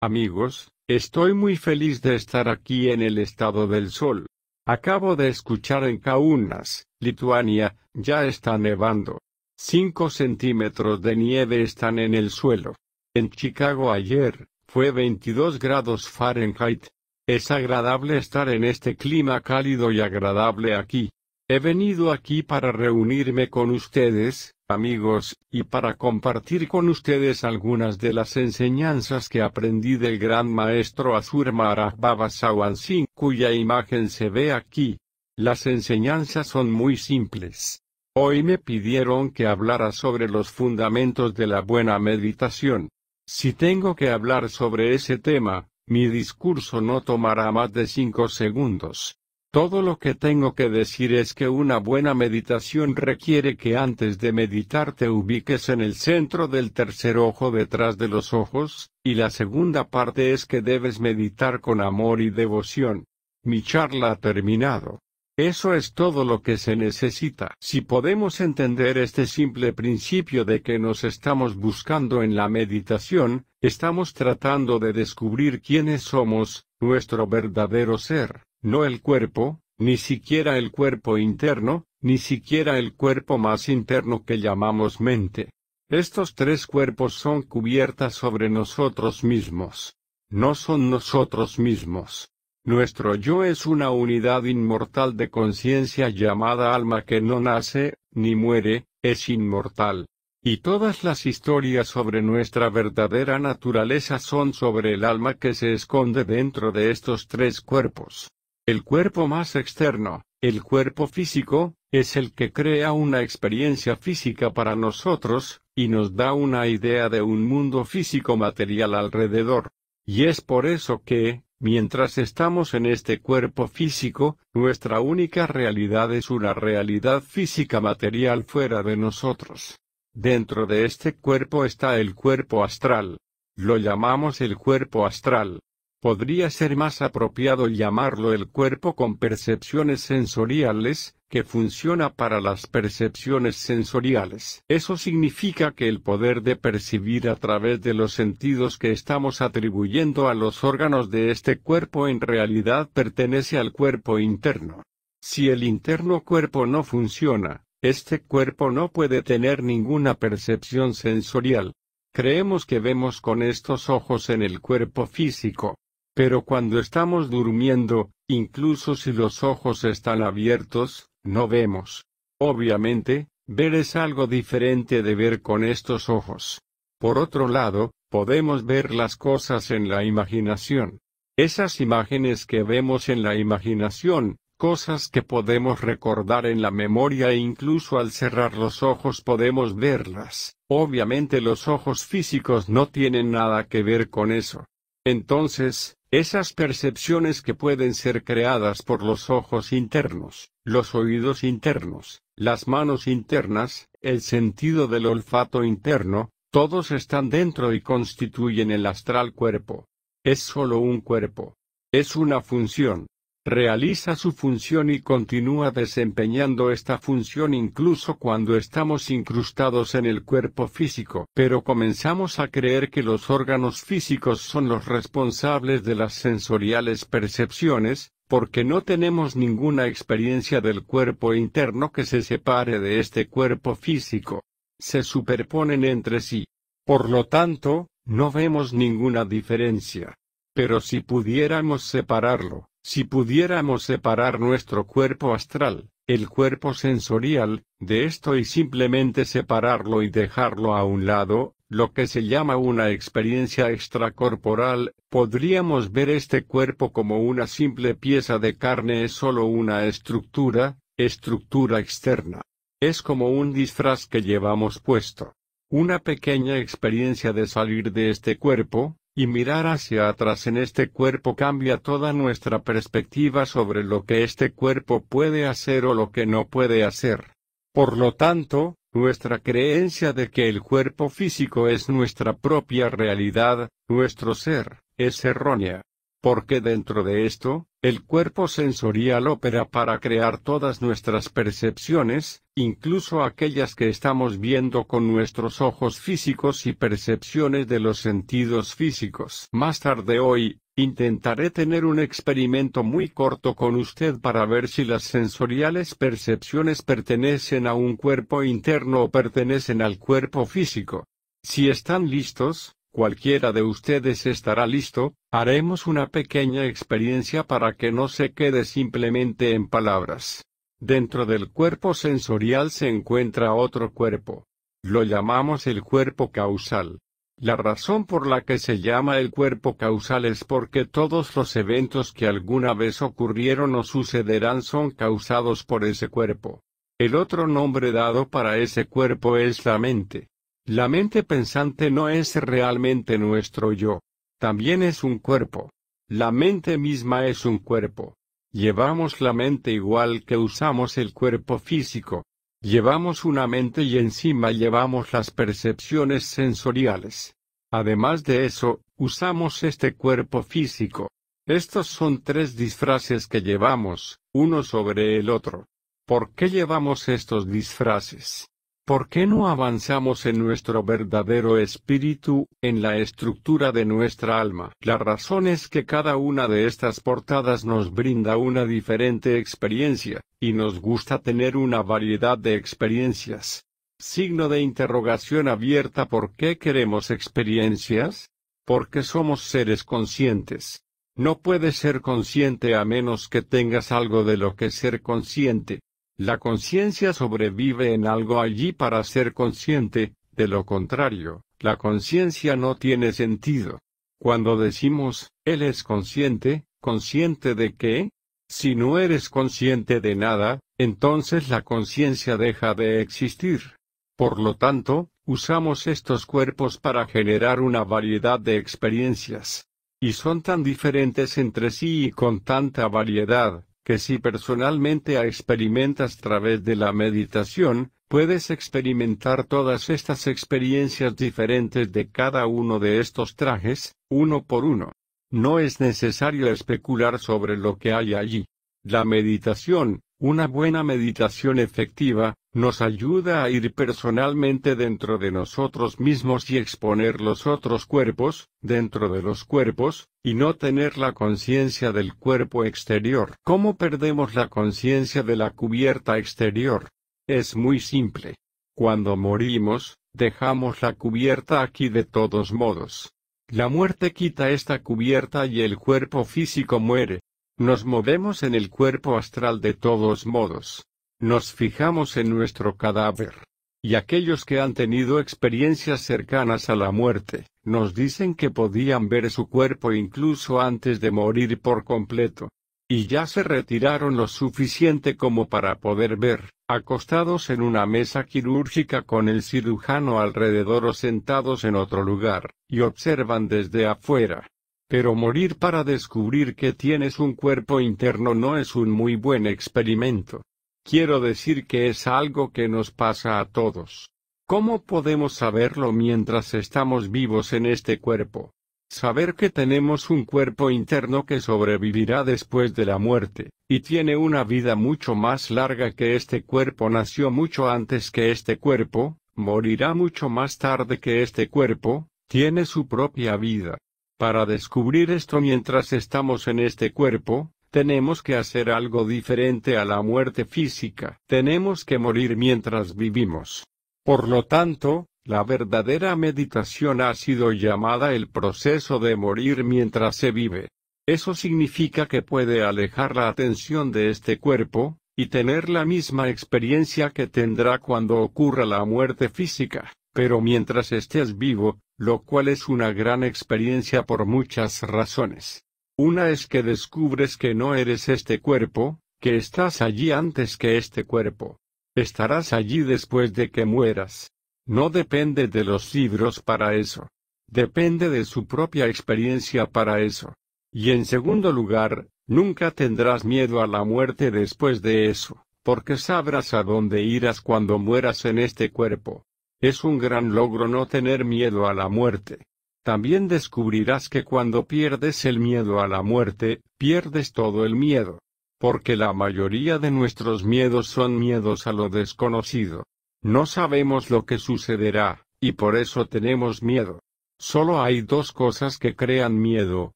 Amigos, estoy muy feliz de estar aquí en el estado del sol. Acabo de escuchar en Kaunas, Lituania, ya está nevando. Cinco centímetros de nieve están en el suelo. En Chicago ayer, fue 22 grados Fahrenheit. Es agradable estar en este clima cálido y agradable aquí. He venido aquí para reunirme con ustedes, amigos, y para compartir con ustedes algunas de las enseñanzas que aprendí del gran maestro Azur Mara Baba Singh cuya imagen se ve aquí. Las enseñanzas son muy simples. Hoy me pidieron que hablara sobre los fundamentos de la buena meditación. Si tengo que hablar sobre ese tema, mi discurso no tomará más de cinco segundos. Todo lo que tengo que decir es que una buena meditación requiere que antes de meditar te ubiques en el centro del tercer ojo detrás de los ojos, y la segunda parte es que debes meditar con amor y devoción. Mi charla ha terminado. Eso es todo lo que se necesita. Si podemos entender este simple principio de que nos estamos buscando en la meditación, estamos tratando de descubrir quiénes somos, nuestro verdadero ser. No el cuerpo, ni siquiera el cuerpo interno, ni siquiera el cuerpo más interno que llamamos mente. Estos tres cuerpos son cubiertas sobre nosotros mismos. No son nosotros mismos. Nuestro yo es una unidad inmortal de conciencia llamada alma que no nace, ni muere, es inmortal. Y todas las historias sobre nuestra verdadera naturaleza son sobre el alma que se esconde dentro de estos tres cuerpos. El cuerpo más externo, el cuerpo físico, es el que crea una experiencia física para nosotros, y nos da una idea de un mundo físico material alrededor. Y es por eso que, mientras estamos en este cuerpo físico, nuestra única realidad es una realidad física material fuera de nosotros. Dentro de este cuerpo está el cuerpo astral. Lo llamamos el cuerpo astral, Podría ser más apropiado llamarlo el cuerpo con percepciones sensoriales, que funciona para las percepciones sensoriales. Eso significa que el poder de percibir a través de los sentidos que estamos atribuyendo a los órganos de este cuerpo en realidad pertenece al cuerpo interno. Si el interno cuerpo no funciona, este cuerpo no puede tener ninguna percepción sensorial. Creemos que vemos con estos ojos en el cuerpo físico, pero cuando estamos durmiendo, incluso si los ojos están abiertos, no vemos. Obviamente, ver es algo diferente de ver con estos ojos. Por otro lado, podemos ver las cosas en la imaginación. Esas imágenes que vemos en la imaginación, cosas que podemos recordar en la memoria e incluso al cerrar los ojos podemos verlas. Obviamente los ojos físicos no tienen nada que ver con eso. Entonces, esas percepciones que pueden ser creadas por los ojos internos, los oídos internos, las manos internas, el sentido del olfato interno, todos están dentro y constituyen el astral cuerpo. Es solo un cuerpo. Es una función, realiza su función y continúa desempeñando esta función incluso cuando estamos incrustados en el cuerpo físico. Pero comenzamos a creer que los órganos físicos son los responsables de las sensoriales percepciones, porque no tenemos ninguna experiencia del cuerpo interno que se separe de este cuerpo físico. Se superponen entre sí. Por lo tanto, no vemos ninguna diferencia. Pero si pudiéramos separarlo, si pudiéramos separar nuestro cuerpo astral, el cuerpo sensorial, de esto y simplemente separarlo y dejarlo a un lado, lo que se llama una experiencia extracorporal, podríamos ver este cuerpo como una simple pieza de carne es solo una estructura, estructura externa. Es como un disfraz que llevamos puesto. Una pequeña experiencia de salir de este cuerpo, y mirar hacia atrás en este cuerpo cambia toda nuestra perspectiva sobre lo que este cuerpo puede hacer o lo que no puede hacer. Por lo tanto, nuestra creencia de que el cuerpo físico es nuestra propia realidad, nuestro ser, es errónea. Porque dentro de esto, el cuerpo sensorial opera para crear todas nuestras percepciones, incluso aquellas que estamos viendo con nuestros ojos físicos y percepciones de los sentidos físicos. Más tarde hoy, intentaré tener un experimento muy corto con usted para ver si las sensoriales percepciones pertenecen a un cuerpo interno o pertenecen al cuerpo físico. Si están listos, cualquiera de ustedes estará listo, haremos una pequeña experiencia para que no se quede simplemente en palabras. Dentro del cuerpo sensorial se encuentra otro cuerpo. Lo llamamos el cuerpo causal. La razón por la que se llama el cuerpo causal es porque todos los eventos que alguna vez ocurrieron o sucederán son causados por ese cuerpo. El otro nombre dado para ese cuerpo es la mente. La mente pensante no es realmente nuestro yo. También es un cuerpo. La mente misma es un cuerpo. Llevamos la mente igual que usamos el cuerpo físico. Llevamos una mente y encima llevamos las percepciones sensoriales. Además de eso, usamos este cuerpo físico. Estos son tres disfraces que llevamos, uno sobre el otro. ¿Por qué llevamos estos disfraces? ¿Por qué no avanzamos en nuestro verdadero espíritu, en la estructura de nuestra alma? La razón es que cada una de estas portadas nos brinda una diferente experiencia, y nos gusta tener una variedad de experiencias. Signo de interrogación abierta ¿Por qué queremos experiencias? Porque somos seres conscientes. No puedes ser consciente a menos que tengas algo de lo que ser consciente. La conciencia sobrevive en algo allí para ser consciente, de lo contrario, la conciencia no tiene sentido. Cuando decimos, Él es consciente, ¿consciente de qué? Si no eres consciente de nada, entonces la conciencia deja de existir. Por lo tanto, usamos estos cuerpos para generar una variedad de experiencias. Y son tan diferentes entre sí y con tanta variedad, que si personalmente a experimentas través de la meditación, puedes experimentar todas estas experiencias diferentes de cada uno de estos trajes, uno por uno. No es necesario especular sobre lo que hay allí. La meditación, una buena meditación efectiva, nos ayuda a ir personalmente dentro de nosotros mismos y exponer los otros cuerpos, dentro de los cuerpos, y no tener la conciencia del cuerpo exterior. ¿Cómo perdemos la conciencia de la cubierta exterior? Es muy simple. Cuando morimos, dejamos la cubierta aquí de todos modos. La muerte quita esta cubierta y el cuerpo físico muere, nos movemos en el cuerpo astral de todos modos. Nos fijamos en nuestro cadáver. Y aquellos que han tenido experiencias cercanas a la muerte, nos dicen que podían ver su cuerpo incluso antes de morir por completo. Y ya se retiraron lo suficiente como para poder ver, acostados en una mesa quirúrgica con el cirujano alrededor o sentados en otro lugar, y observan desde afuera. Pero morir para descubrir que tienes un cuerpo interno no es un muy buen experimento. Quiero decir que es algo que nos pasa a todos. ¿Cómo podemos saberlo mientras estamos vivos en este cuerpo? Saber que tenemos un cuerpo interno que sobrevivirá después de la muerte, y tiene una vida mucho más larga que este cuerpo nació mucho antes que este cuerpo, morirá mucho más tarde que este cuerpo, tiene su propia vida, para descubrir esto mientras estamos en este cuerpo, tenemos que hacer algo diferente a la muerte física. Tenemos que morir mientras vivimos. Por lo tanto, la verdadera meditación ha sido llamada el proceso de morir mientras se vive. Eso significa que puede alejar la atención de este cuerpo, y tener la misma experiencia que tendrá cuando ocurra la muerte física, pero mientras estés vivo, lo cual es una gran experiencia por muchas razones. Una es que descubres que no eres este cuerpo, que estás allí antes que este cuerpo. Estarás allí después de que mueras. No depende de los libros para eso. Depende de su propia experiencia para eso. Y en segundo lugar, nunca tendrás miedo a la muerte después de eso, porque sabrás a dónde irás cuando mueras en este cuerpo. Es un gran logro no tener miedo a la muerte. También descubrirás que cuando pierdes el miedo a la muerte, pierdes todo el miedo. Porque la mayoría de nuestros miedos son miedos a lo desconocido. No sabemos lo que sucederá, y por eso tenemos miedo. Solo hay dos cosas que crean miedo,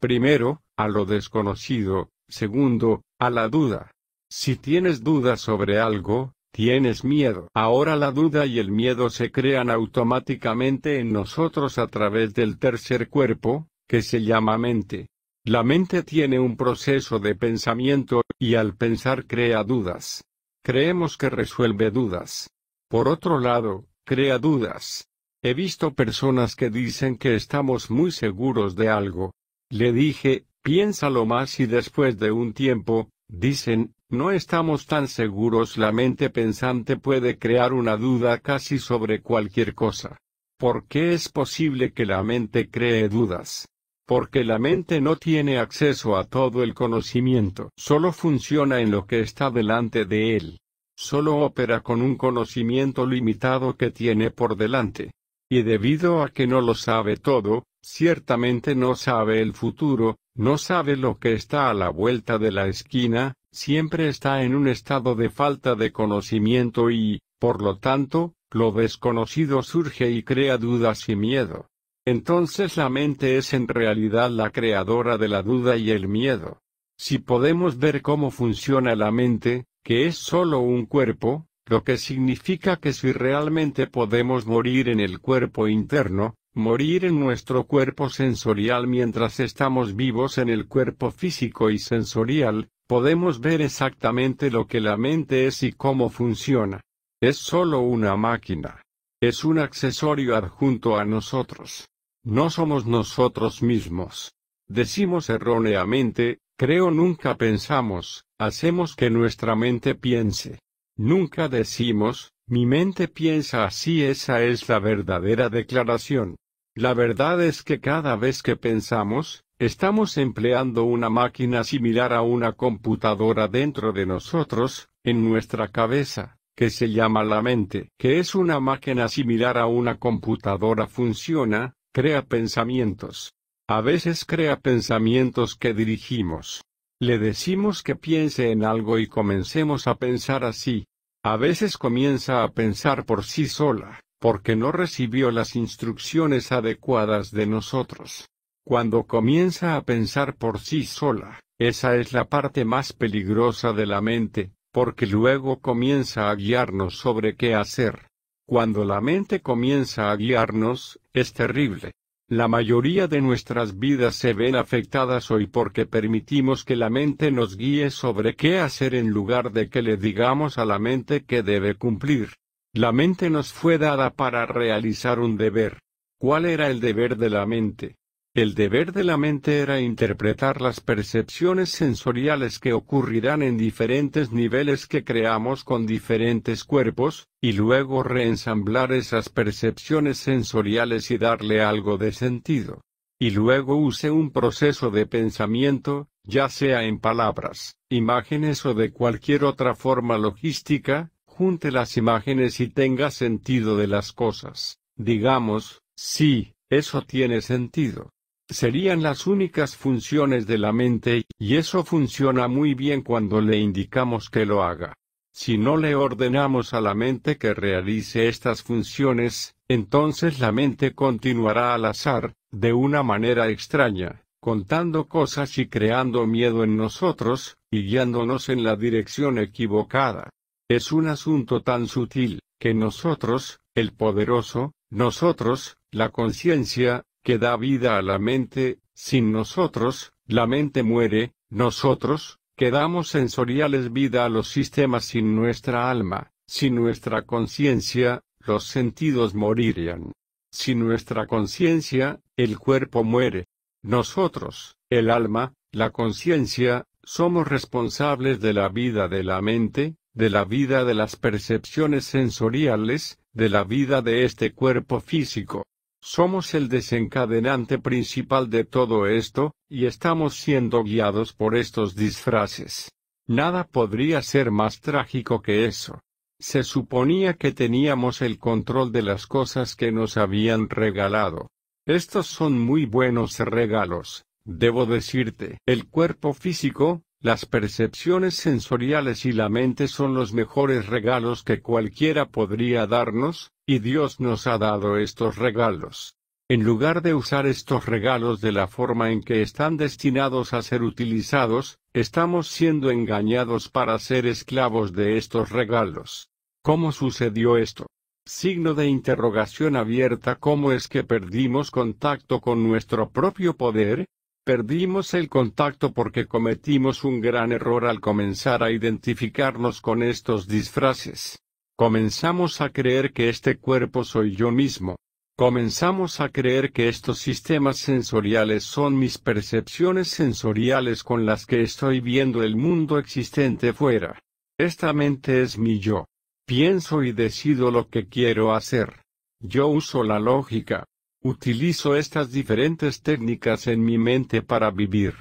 primero, a lo desconocido, segundo, a la duda. Si tienes duda sobre algo, Tienes miedo. Ahora la duda y el miedo se crean automáticamente en nosotros a través del tercer cuerpo, que se llama mente. La mente tiene un proceso de pensamiento, y al pensar crea dudas. Creemos que resuelve dudas. Por otro lado, crea dudas. He visto personas que dicen que estamos muy seguros de algo. Le dije, piénsalo más y después de un tiempo, dicen, no estamos tan seguros la mente pensante puede crear una duda casi sobre cualquier cosa. ¿Por qué es posible que la mente cree dudas? Porque la mente no tiene acceso a todo el conocimiento, solo funciona en lo que está delante de él. Solo opera con un conocimiento limitado que tiene por delante. Y debido a que no lo sabe todo, ciertamente no sabe el futuro, no sabe lo que está a la vuelta de la esquina, siempre está en un estado de falta de conocimiento y, por lo tanto, lo desconocido surge y crea dudas y miedo. Entonces la mente es en realidad la creadora de la duda y el miedo. Si podemos ver cómo funciona la mente, que es sólo un cuerpo, lo que significa que si realmente podemos morir en el cuerpo interno, morir en nuestro cuerpo sensorial mientras estamos vivos en el cuerpo físico y sensorial, podemos ver exactamente lo que la mente es y cómo funciona. Es solo una máquina. Es un accesorio adjunto a nosotros. No somos nosotros mismos. Decimos erróneamente, creo nunca pensamos, hacemos que nuestra mente piense. Nunca decimos, mi mente piensa así, esa es la verdadera declaración. La verdad es que cada vez que pensamos, estamos empleando una máquina similar a una computadora dentro de nosotros, en nuestra cabeza, que se llama la mente, que es una máquina similar a una computadora funciona, crea pensamientos. A veces crea pensamientos que dirigimos. Le decimos que piense en algo y comencemos a pensar así. A veces comienza a pensar por sí sola, porque no recibió las instrucciones adecuadas de nosotros. Cuando comienza a pensar por sí sola, esa es la parte más peligrosa de la mente, porque luego comienza a guiarnos sobre qué hacer. Cuando la mente comienza a guiarnos, es terrible. La mayoría de nuestras vidas se ven afectadas hoy porque permitimos que la mente nos guíe sobre qué hacer en lugar de que le digamos a la mente que debe cumplir. La mente nos fue dada para realizar un deber. ¿Cuál era el deber de la mente? El deber de la mente era interpretar las percepciones sensoriales que ocurrirán en diferentes niveles que creamos con diferentes cuerpos, y luego reensamblar esas percepciones sensoriales y darle algo de sentido. Y luego use un proceso de pensamiento, ya sea en palabras, imágenes o de cualquier otra forma logística, junte las imágenes y tenga sentido de las cosas. Digamos, sí, eso tiene sentido serían las únicas funciones de la mente, y eso funciona muy bien cuando le indicamos que lo haga. Si no le ordenamos a la mente que realice estas funciones, entonces la mente continuará al azar, de una manera extraña, contando cosas y creando miedo en nosotros, y guiándonos en la dirección equivocada. Es un asunto tan sutil, que nosotros, el poderoso, nosotros, la conciencia, que da vida a la mente, sin nosotros, la mente muere, nosotros, que damos sensoriales vida a los sistemas sin nuestra alma, sin nuestra conciencia, los sentidos morirían. Sin nuestra conciencia, el cuerpo muere. Nosotros, el alma, la conciencia, somos responsables de la vida de la mente, de la vida de las percepciones sensoriales, de la vida de este cuerpo físico. Somos el desencadenante principal de todo esto, y estamos siendo guiados por estos disfraces. Nada podría ser más trágico que eso. Se suponía que teníamos el control de las cosas que nos habían regalado. Estos son muy buenos regalos, debo decirte. El cuerpo físico, las percepciones sensoriales y la mente son los mejores regalos que cualquiera podría darnos, y Dios nos ha dado estos regalos. En lugar de usar estos regalos de la forma en que están destinados a ser utilizados, estamos siendo engañados para ser esclavos de estos regalos. ¿Cómo sucedió esto? Signo de interrogación abierta ¿Cómo es que perdimos contacto con nuestro propio poder? Perdimos el contacto porque cometimos un gran error al comenzar a identificarnos con estos disfraces. Comenzamos a creer que este cuerpo soy yo mismo. Comenzamos a creer que estos sistemas sensoriales son mis percepciones sensoriales con las que estoy viendo el mundo existente fuera. Esta mente es mi yo. Pienso y decido lo que quiero hacer. Yo uso la lógica, Utilizo estas diferentes técnicas en mi mente para vivir.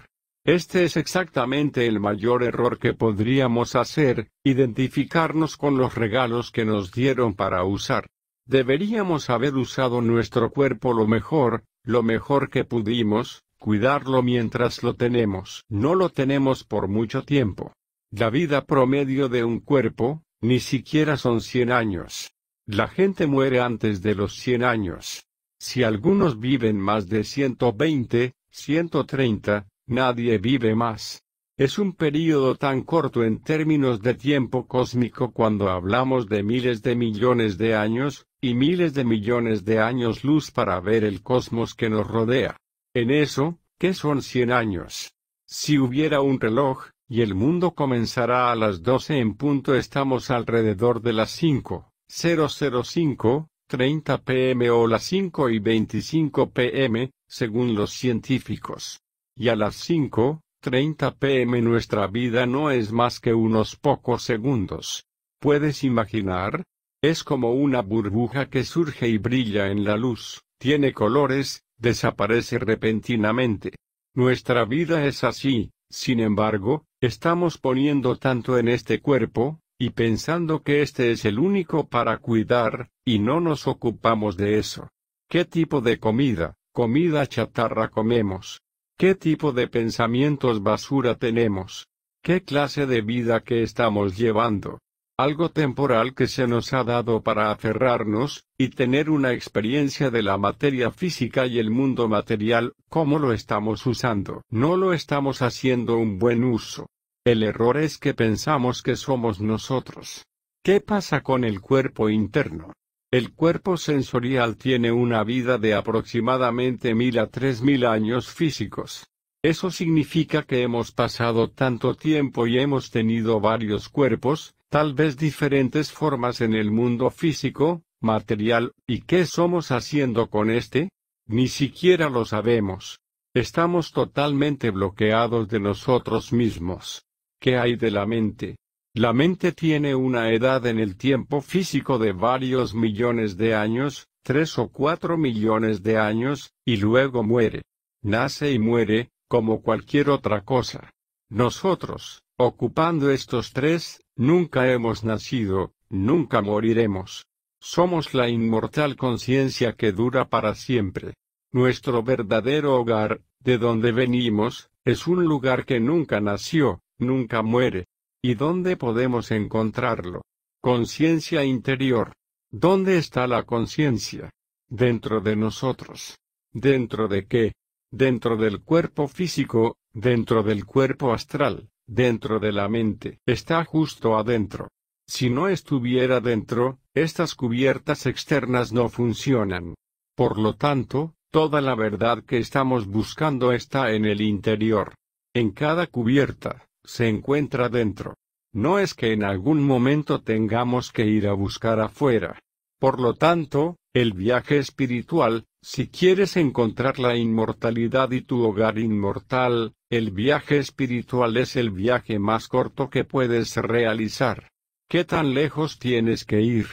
Este es exactamente el mayor error que podríamos hacer, identificarnos con los regalos que nos dieron para usar. Deberíamos haber usado nuestro cuerpo lo mejor, lo mejor que pudimos, cuidarlo mientras lo tenemos. No lo tenemos por mucho tiempo. La vida promedio de un cuerpo, ni siquiera son 100 años. La gente muere antes de los 100 años. Si algunos viven más de 120, 130, nadie vive más. Es un período tan corto en términos de tiempo cósmico cuando hablamos de miles de millones de años, y miles de millones de años luz para ver el cosmos que nos rodea. En eso, ¿qué son 100 años? Si hubiera un reloj, y el mundo comenzará a las 12 en punto estamos alrededor de las 5, 005, 30 pm o las 5 y 25 pm, según los científicos. Y a las 5, 30 pm nuestra vida no es más que unos pocos segundos. ¿Puedes imaginar? Es como una burbuja que surge y brilla en la luz, tiene colores, desaparece repentinamente. Nuestra vida es así, sin embargo, estamos poniendo tanto en este cuerpo, y pensando que este es el único para cuidar, y no nos ocupamos de eso. ¿Qué tipo de comida, comida chatarra comemos? ¿Qué tipo de pensamientos basura tenemos? ¿Qué clase de vida que estamos llevando? Algo temporal que se nos ha dado para aferrarnos, y tener una experiencia de la materia física y el mundo material, ¿cómo lo estamos usando? No lo estamos haciendo un buen uso. El error es que pensamos que somos nosotros. ¿Qué pasa con el cuerpo interno? El cuerpo sensorial tiene una vida de aproximadamente mil a tres mil años físicos. Eso significa que hemos pasado tanto tiempo y hemos tenido varios cuerpos, tal vez diferentes formas en el mundo físico, material, ¿y qué somos haciendo con este? Ni siquiera lo sabemos. Estamos totalmente bloqueados de nosotros mismos. ¿Qué hay de la mente? La mente tiene una edad en el tiempo físico de varios millones de años, tres o cuatro millones de años, y luego muere. Nace y muere, como cualquier otra cosa. Nosotros, ocupando estos tres, nunca hemos nacido, nunca moriremos. Somos la inmortal conciencia que dura para siempre. Nuestro verdadero hogar, de donde venimos, es un lugar que nunca nació, nunca muere. ¿Y dónde podemos encontrarlo? Conciencia interior. ¿Dónde está la conciencia? Dentro de nosotros. ¿Dentro de qué? Dentro del cuerpo físico, dentro del cuerpo astral, dentro de la mente. Está justo adentro. Si no estuviera dentro, estas cubiertas externas no funcionan. Por lo tanto, toda la verdad que estamos buscando está en el interior. En cada cubierta, se encuentra dentro. No es que en algún momento tengamos que ir a buscar afuera. Por lo tanto, el viaje espiritual, si quieres encontrar la inmortalidad y tu hogar inmortal, el viaje espiritual es el viaje más corto que puedes realizar. ¿Qué tan lejos tienes que ir?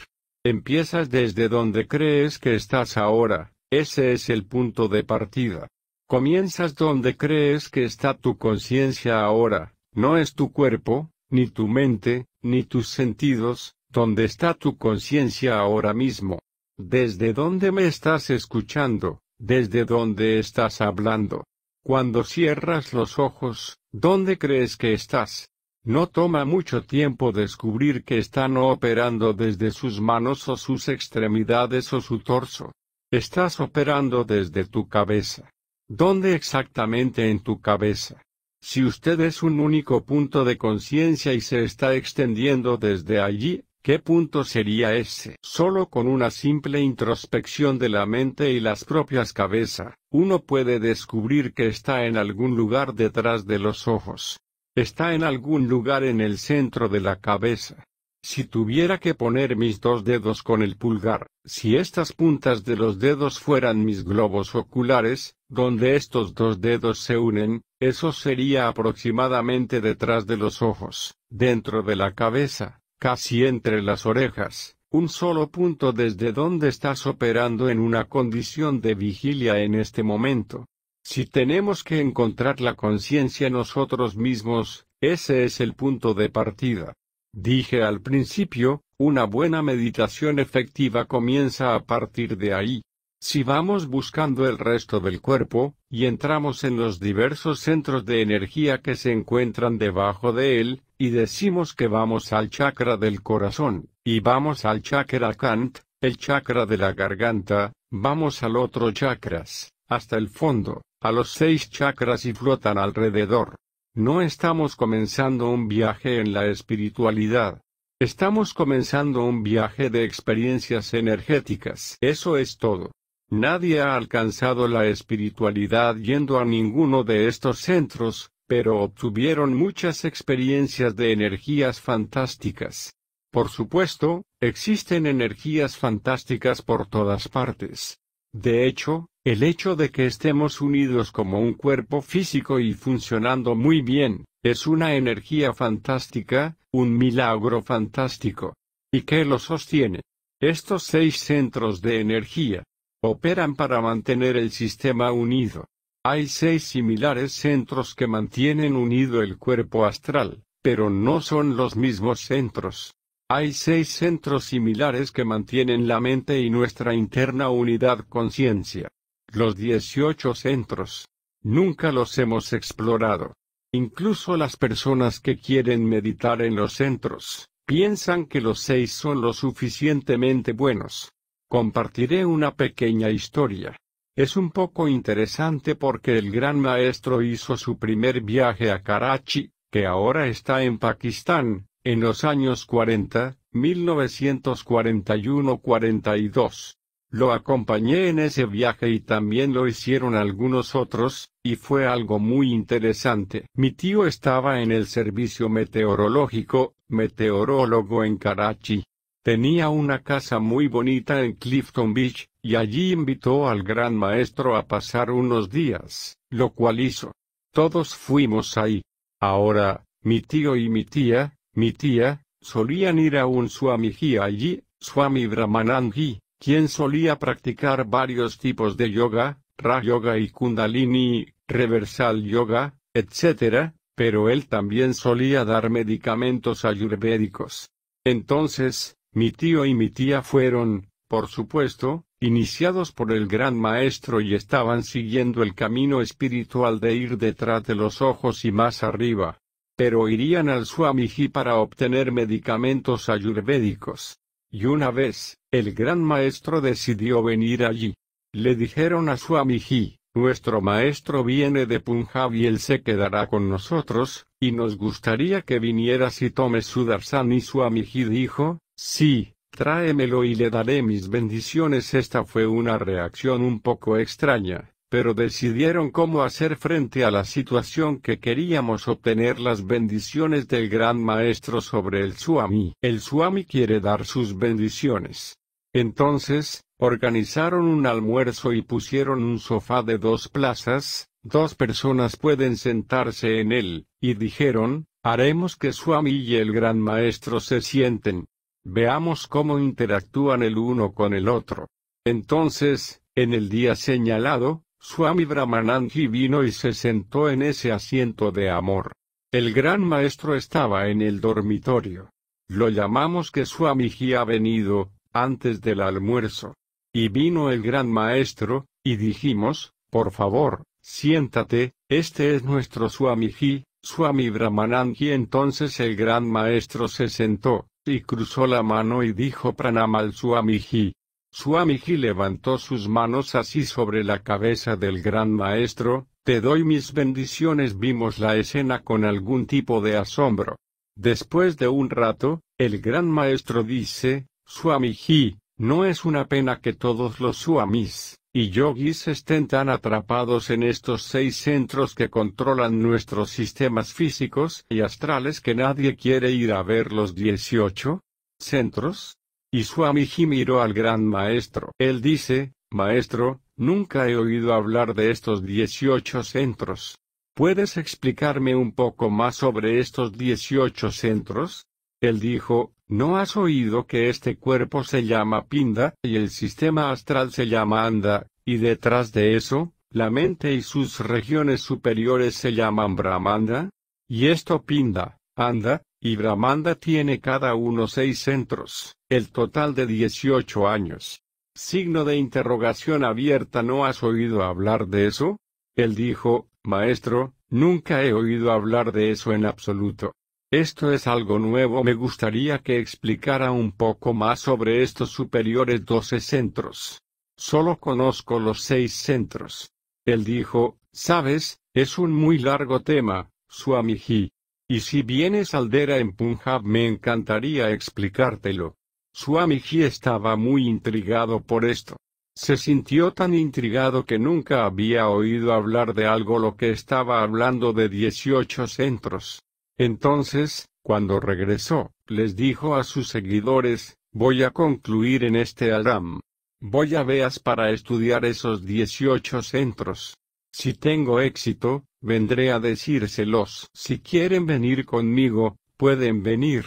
Empiezas desde donde crees que estás ahora, ese es el punto de partida. Comienzas donde crees que está tu conciencia ahora, no es tu cuerpo, ni tu mente, ni tus sentidos, donde está tu conciencia ahora mismo. Desde dónde me estás escuchando, desde dónde estás hablando. Cuando cierras los ojos, ¿dónde crees que estás? No toma mucho tiempo descubrir que está no operando desde sus manos o sus extremidades o su torso. Estás operando desde tu cabeza. ¿Dónde exactamente en tu cabeza? Si usted es un único punto de conciencia y se está extendiendo desde allí, ¿qué punto sería ese? Solo con una simple introspección de la mente y las propias cabezas, uno puede descubrir que está en algún lugar detrás de los ojos. Está en algún lugar en el centro de la cabeza. Si tuviera que poner mis dos dedos con el pulgar, si estas puntas de los dedos fueran mis globos oculares, donde estos dos dedos se unen, eso sería aproximadamente detrás de los ojos, dentro de la cabeza, casi entre las orejas, un solo punto desde donde estás operando en una condición de vigilia en este momento. Si tenemos que encontrar la conciencia nosotros mismos, ese es el punto de partida. Dije al principio, una buena meditación efectiva comienza a partir de ahí. Si vamos buscando el resto del cuerpo, y entramos en los diversos centros de energía que se encuentran debajo de él, y decimos que vamos al chakra del corazón, y vamos al chakra Kant, el chakra de la garganta, vamos al otro chakras, hasta el fondo, a los seis chakras y flotan alrededor. No estamos comenzando un viaje en la espiritualidad. Estamos comenzando un viaje de experiencias energéticas. Eso es todo. Nadie ha alcanzado la espiritualidad yendo a ninguno de estos centros, pero obtuvieron muchas experiencias de energías fantásticas. Por supuesto, existen energías fantásticas por todas partes. De hecho, el hecho de que estemos unidos como un cuerpo físico y funcionando muy bien, es una energía fantástica, un milagro fantástico. ¿Y qué lo sostiene? Estos seis centros de energía operan para mantener el sistema unido. Hay seis similares centros que mantienen unido el cuerpo astral, pero no son los mismos centros. Hay seis centros similares que mantienen la mente y nuestra interna unidad conciencia. Los 18 centros. Nunca los hemos explorado. Incluso las personas que quieren meditar en los centros, piensan que los seis son lo suficientemente buenos. Compartiré una pequeña historia. Es un poco interesante porque el gran maestro hizo su primer viaje a Karachi, que ahora está en Pakistán, en los años 40, 1941-42. Lo acompañé en ese viaje y también lo hicieron algunos otros, y fue algo muy interesante. Mi tío estaba en el servicio meteorológico, meteorólogo en Karachi. Tenía una casa muy bonita en Clifton Beach, y allí invitó al gran maestro a pasar unos días, lo cual hizo. Todos fuimos ahí. Ahora, mi tío y mi tía, mi tía, solían ir a un Swamiji allí, Swami Brahmananji, quien solía practicar varios tipos de yoga, Ra Yoga y Kundalini, Reversal Yoga, etc., pero él también solía dar medicamentos ayurvédicos. Entonces, mi tío y mi tía fueron, por supuesto, iniciados por el gran maestro y estaban siguiendo el camino espiritual de ir detrás de los ojos y más arriba pero irían al Swamiji para obtener medicamentos ayurvédicos. Y una vez, el gran maestro decidió venir allí. Le dijeron a Swamiji, nuestro maestro viene de Punjab y él se quedará con nosotros, y nos gustaría que vinieras y tomes su darsan y Swamiji dijo, sí, tráemelo y le daré mis bendiciones. Esta fue una reacción un poco extraña, pero decidieron cómo hacer frente a la situación que queríamos obtener las bendiciones del Gran Maestro sobre el Suami. El Suami quiere dar sus bendiciones. Entonces, organizaron un almuerzo y pusieron un sofá de dos plazas, dos personas pueden sentarse en él, y dijeron, haremos que suami y el Gran Maestro se sienten. Veamos cómo interactúan el uno con el otro. Entonces, en el día señalado, Swami Brahmananji vino y se sentó en ese asiento de amor. El gran maestro estaba en el dormitorio. Lo llamamos que Swamiji ha venido, antes del almuerzo. Y vino el gran maestro, y dijimos, por favor, siéntate, este es nuestro Swamiji, Swami Brahmananji. Entonces el gran maestro se sentó, y cruzó la mano y dijo Pranamal Swamiji. Suamiji levantó sus manos así sobre la cabeza del gran maestro, te doy mis bendiciones. Vimos la escena con algún tipo de asombro. Después de un rato, el gran maestro dice, Suamiji, no es una pena que todos los suamis y yogis estén tan atrapados en estos seis centros que controlan nuestros sistemas físicos y astrales que nadie quiere ir a ver los 18 centros. Y Swamiji miró al gran maestro. Él dice, Maestro, nunca he oído hablar de estos 18 centros. ¿Puedes explicarme un poco más sobre estos 18 centros? Él dijo, ¿no has oído que este cuerpo se llama Pinda y el sistema astral se llama Anda, y detrás de eso, la mente y sus regiones superiores se llaman Brahmanda? Y esto Pinda, Anda, y tiene cada uno seis centros, el total de 18 años. Signo de interrogación abierta ¿No has oído hablar de eso? Él dijo, Maestro, nunca he oído hablar de eso en absoluto. Esto es algo nuevo me gustaría que explicara un poco más sobre estos superiores doce centros. Solo conozco los seis centros. Él dijo, Sabes, es un muy largo tema, Suamiji. Y si vienes aldera en Punjab me encantaría explicártelo. Suamiji estaba muy intrigado por esto. Se sintió tan intrigado que nunca había oído hablar de algo lo que estaba hablando de 18 centros. Entonces, cuando regresó, les dijo a sus seguidores, voy a concluir en este Aram. Voy a Veas para estudiar esos 18 centros. Si tengo éxito, vendré a decírselos. Si quieren venir conmigo, pueden venir.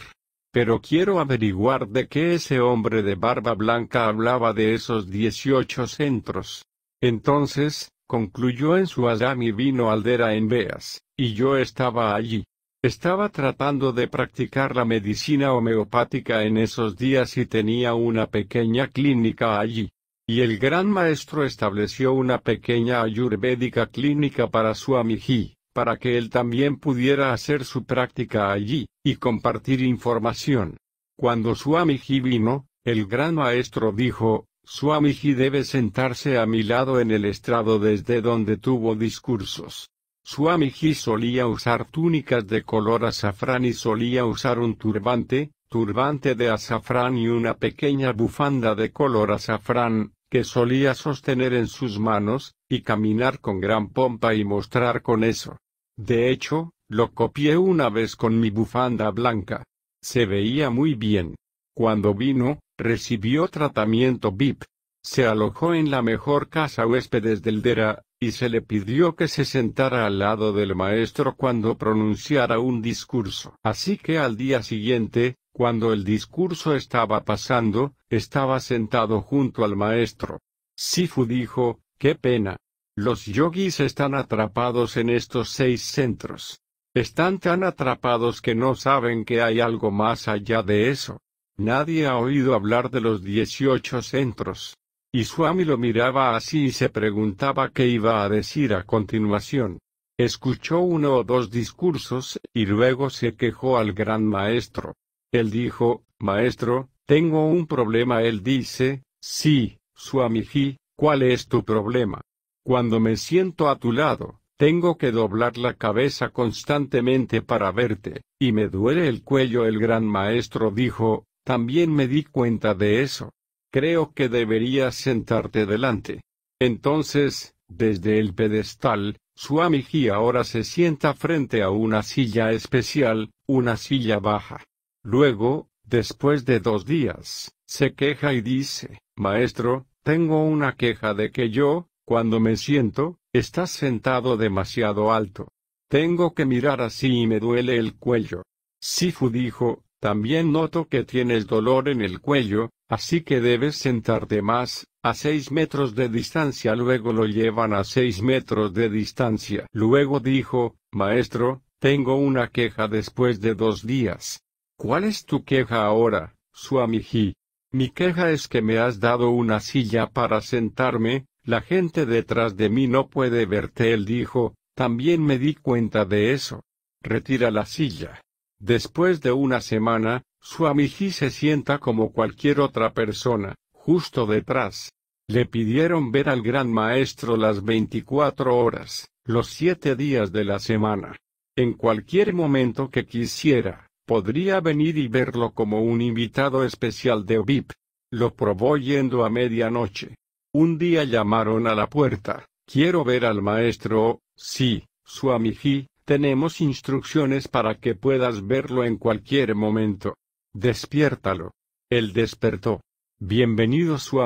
Pero quiero averiguar de qué ese hombre de barba blanca hablaba de esos dieciocho centros. Entonces, concluyó en su Adam y vino Aldera en Beas, y yo estaba allí. Estaba tratando de practicar la medicina homeopática en esos días y tenía una pequeña clínica allí y el gran maestro estableció una pequeña ayurvédica clínica para Swamiji, para que él también pudiera hacer su práctica allí, y compartir información. Cuando Suamiji vino, el gran maestro dijo, Suamiji debe sentarse a mi lado en el estrado desde donde tuvo discursos. Suamiji solía usar túnicas de color azafrán y solía usar un turbante, turbante de azafrán y una pequeña bufanda de color azafrán, que solía sostener en sus manos, y caminar con gran pompa y mostrar con eso. De hecho, lo copié una vez con mi bufanda blanca. Se veía muy bien. Cuando vino, recibió tratamiento VIP. Se alojó en la mejor casa huéspedes del DERA, y se le pidió que se sentara al lado del maestro cuando pronunciara un discurso. Así que al día siguiente, cuando el discurso estaba pasando, estaba sentado junto al maestro. Sifu dijo, qué pena. Los yogis están atrapados en estos seis centros. Están tan atrapados que no saben que hay algo más allá de eso. Nadie ha oído hablar de los dieciocho centros. Y Swami lo miraba así y se preguntaba qué iba a decir a continuación. Escuchó uno o dos discursos, y luego se quejó al gran maestro. Él dijo, Maestro, tengo un problema. Él dice, Sí, Suamiji, ¿cuál es tu problema? Cuando me siento a tu lado, tengo que doblar la cabeza constantemente para verte, y me duele el cuello. El gran maestro dijo, también me di cuenta de eso. Creo que deberías sentarte delante. Entonces, desde el pedestal, Suamiji ahora se sienta frente a una silla especial, una silla baja. Luego, después de dos días, se queja y dice, Maestro, tengo una queja de que yo, cuando me siento, estás sentado demasiado alto. Tengo que mirar así y me duele el cuello. Sifu dijo, también noto que tienes dolor en el cuello, así que debes sentarte más, a seis metros de distancia. Luego lo llevan a seis metros de distancia. Luego dijo, Maestro, tengo una queja después de dos días, ¿Cuál es tu queja ahora, Suamiji? Mi queja es que me has dado una silla para sentarme, la gente detrás de mí no puede verte, él dijo, también me di cuenta de eso. Retira la silla. Después de una semana, Suamiji se sienta como cualquier otra persona, justo detrás. Le pidieron ver al gran maestro las 24 horas, los siete días de la semana. En cualquier momento que quisiera, podría venir y verlo como un invitado especial de OVIP. Lo probó yendo a medianoche. Un día llamaron a la puerta. Quiero ver al maestro, sí, su amigí, tenemos instrucciones para que puedas verlo en cualquier momento. Despiértalo. Él despertó. Bienvenido su